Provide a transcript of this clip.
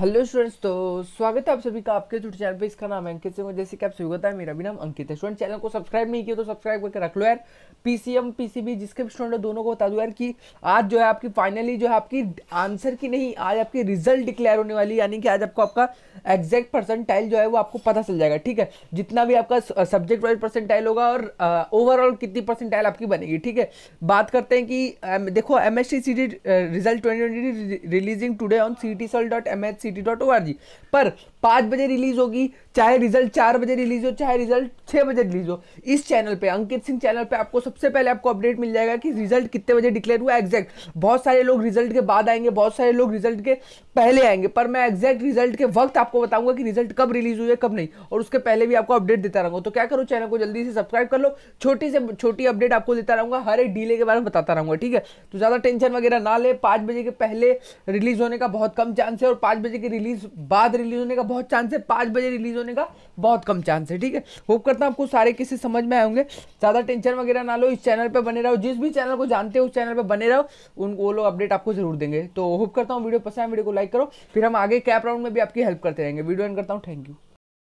hello students तो स्वागत है आप सभी का आपके यूट्यूब चैनल पे इसका नाम अंकित सिंह जैसे कि आप सभी है मेरा भी नाम अंकित है स्टूडेंट चैनल को सब्सक्राइब नहीं किया तो सब्सक्राइब करके रख लो यार पीसीएम पीसीबी जिसके भी स्टूडेंट दोनों को बता दो यार कि आज जो है आपकी फाइनली जो है आपकी आंसर की नहीं आज आपकी रिजल्ट डिक्लेयर होने वाली यानी कि आज आपको आपका एग्जैक्ट परसेंटाइल जो है वो आपको पता चल जाएगा ठीक है जितना भी आपका सब्जेक्ट वाइज परसेंटाइल होगा और ओवरऑल कितनी परसेंटाइल आपकी बनेगी ठीक है बात करते हैं कि देखो M S result twenty releasing today on C T sal dot M H C city dot O R G पर पाँच बजे रिलीज होगी चाहे रिजल्ट चार बजे रिलीज हो चाहे रिजल्ट छः बजे रिलीज हो इस चैनल पे अंकित सिंह चैनल पे आपको सबसे पहले आपको अपडेट मिल जाएगा कि रिजल्ट कितने बजे डिक्लेयर हुआ एग्जैक्ट बहुत सारे लोग रिजल्ट के बाद आएंगे बहुत सारे लोग रिजल्ट के पहले आएंगे पर मैं एग्जैक्ट रिजल्ट के वक्त आपको बताऊंगा कि रिजल्ट कब रिलीज हुई है कब नहीं और उसके पहले भी आपको अपडेट देता रहूंगा तो क्या करो चैनल को जल्दी से सब्सक्राइब कर लो छोटी से छोटी अपडेट आपको देता रहूंगा हर एक डीले के बारे में बताता रहूंगा ठीक है तो ज़्यादा टेंशन वगैरह ना ले पाँच बजे के पहले रिलीज होने का बहुत कम चांस है और पाँच बजे के रिलीज बाद रिलीज होने का बहुत चांस है पाँच बजे रिलीज होने का बहुत कम चांस है ठीक है होप करता हूँ आपको सारे किसी समझ में आए होंगे ज़्यादा टेंशन वगैरह ना लो इस चैनल पर बने रहो जिस भी चैनल को जानते हो उस चैनल पर बने रहो उन वो लोग अपडेट आपको जरूर देंगे तो होप करता हूँ वीडियो पसंद है वीडियो को लाइक करो फिर हम आगे कैप राउंड में भी आपकी हेल्प करते रहेंगे वीडियो एंड करता हूँ थैंक यू